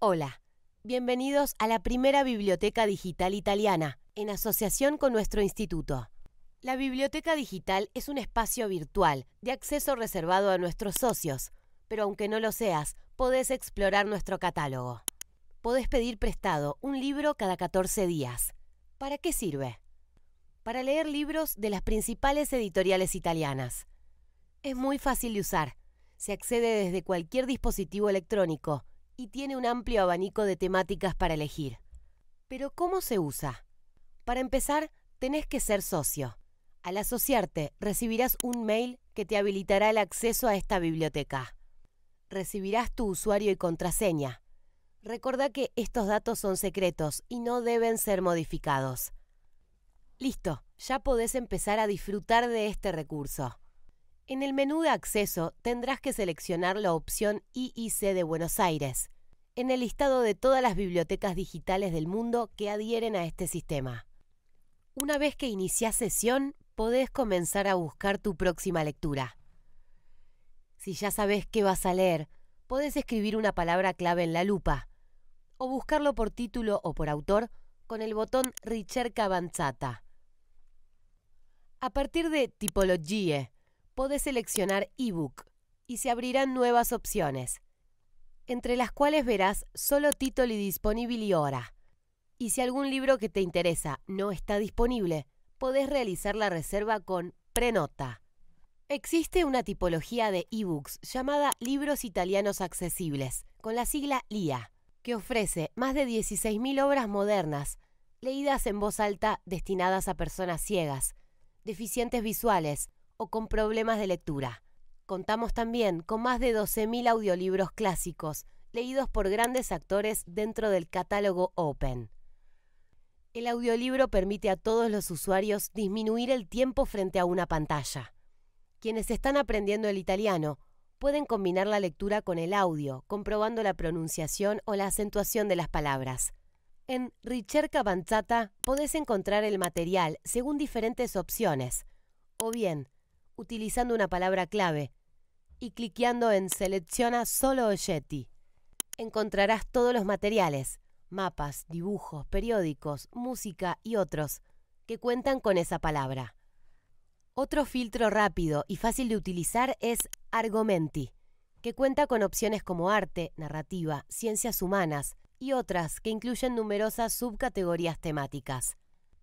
Hola, bienvenidos a la primera biblioteca digital italiana, en asociación con nuestro instituto. La biblioteca digital es un espacio virtual de acceso reservado a nuestros socios, pero aunque no lo seas, podés explorar nuestro catálogo. Podés pedir prestado un libro cada 14 días. ¿Para qué sirve? Para leer libros de las principales editoriales italianas. Es muy fácil de usar. Se accede desde cualquier dispositivo electrónico y tiene un amplio abanico de temáticas para elegir. Pero ¿cómo se usa? Para empezar, tenés que ser socio. Al asociarte, recibirás un mail que te habilitará el acceso a esta biblioteca. Recibirás tu usuario y contraseña. Recordá que estos datos son secretos y no deben ser modificados. Listo, ya podés empezar a disfrutar de este recurso. En el menú de acceso tendrás que seleccionar la opción IIC de Buenos Aires, en el listado de todas las bibliotecas digitales del mundo que adhieren a este sistema. Una vez que inicias sesión, podés comenzar a buscar tu próxima lectura. Si ya sabes qué vas a leer, podés escribir una palabra clave en la lupa o buscarlo por título o por autor con el botón Ricerca Avanzata. A partir de tipología, podés seleccionar eBook y se abrirán nuevas opciones, entre las cuales verás solo título y y hora. Y si algún libro que te interesa no está disponible, podés realizar la reserva con prenota. Existe una tipología de ebooks llamada Libros Italianos Accesibles, con la sigla LIA, que ofrece más de 16.000 obras modernas, leídas en voz alta destinadas a personas ciegas, deficientes visuales, o con problemas de lectura. Contamos también con más de 12.000 audiolibros clásicos, leídos por grandes actores dentro del catálogo Open. El audiolibro permite a todos los usuarios disminuir el tiempo frente a una pantalla. Quienes están aprendiendo el italiano pueden combinar la lectura con el audio, comprobando la pronunciación o la acentuación de las palabras. En Ricerca Avanzata podés encontrar el material según diferentes opciones, o bien utilizando una palabra clave y cliqueando en Selecciona solo Yeti. Encontrarás todos los materiales, mapas, dibujos, periódicos, música y otros que cuentan con esa palabra. Otro filtro rápido y fácil de utilizar es Argomenti, que cuenta con opciones como arte, narrativa, ciencias humanas y otras que incluyen numerosas subcategorías temáticas.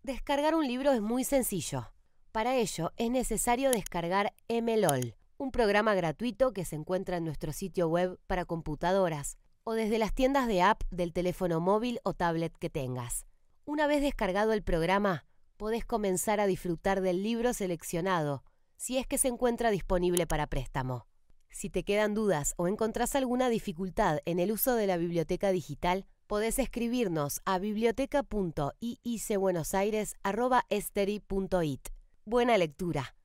Descargar un libro es muy sencillo. Para ello es necesario descargar MLOL, un programa gratuito que se encuentra en nuestro sitio web para computadoras o desde las tiendas de app del teléfono móvil o tablet que tengas. Una vez descargado el programa, podés comenzar a disfrutar del libro seleccionado, si es que se encuentra disponible para préstamo. Si te quedan dudas o encontrás alguna dificultad en el uso de la biblioteca digital, podés escribirnos a biblioteca.iicbuenosaires.esteri.it buena lectura.